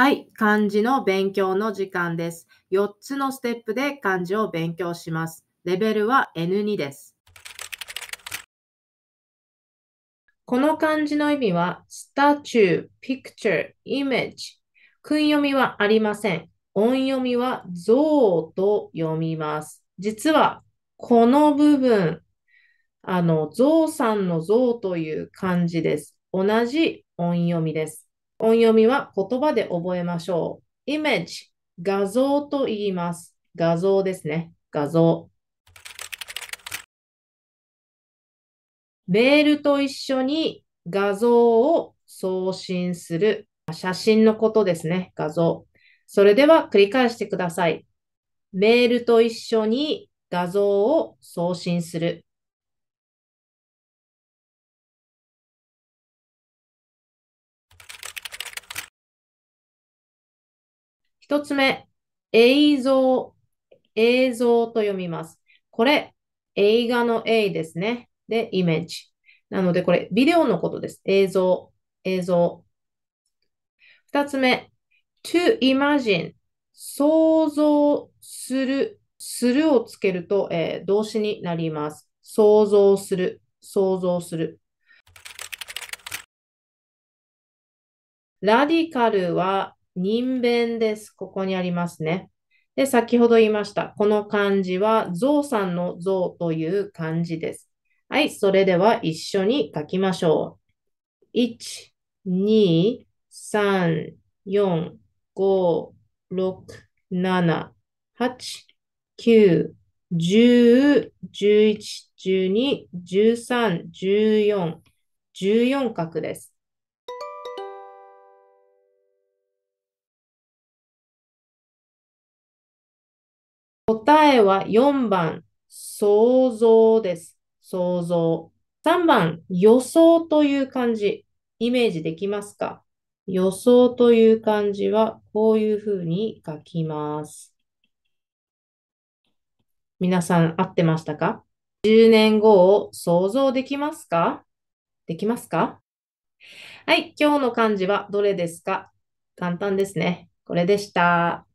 はい、漢字の勉強の時間です。4つのステップで漢字を勉強します。レベルは N2 です。この漢字の意味は、スタチュー、ピクチャー、イメージ。訓読みはありません。音読みは像と読みます。実は、この部分、あの、像さんの像という漢字です。同じ音読みです。音読みは言葉で覚えましょう。イメージ、画像と言います。画像ですね。画像。メールと一緒に画像を送信する。写真のことですね。画像。それでは繰り返してください。メールと一緒に画像を送信する。一つ目、映像、映像と読みます。これ、映画の A ですね。で、イメージ。なので、これ、ビデオのことです。映像、映像。二つ目、to imagine、想像する、するをつけると、えー、動詞になります。想像する、想像する。ラディカルは人弁です。ここにありますね。で、先ほど言いました。この漢字は、象さんの象という漢字です。はい、それでは一緒に書きましょう。1、2、3、4、5、6、7、8、9、10、11、12、13、14、14角です。答えは4番、想像です。想像。3番、予想という漢字。イメージできますか予想という漢字はこういうふうに書きます。皆さん合ってましたか ?10 年後を想像できますかできますかはい、今日の漢字はどれですか簡単ですね。これでした。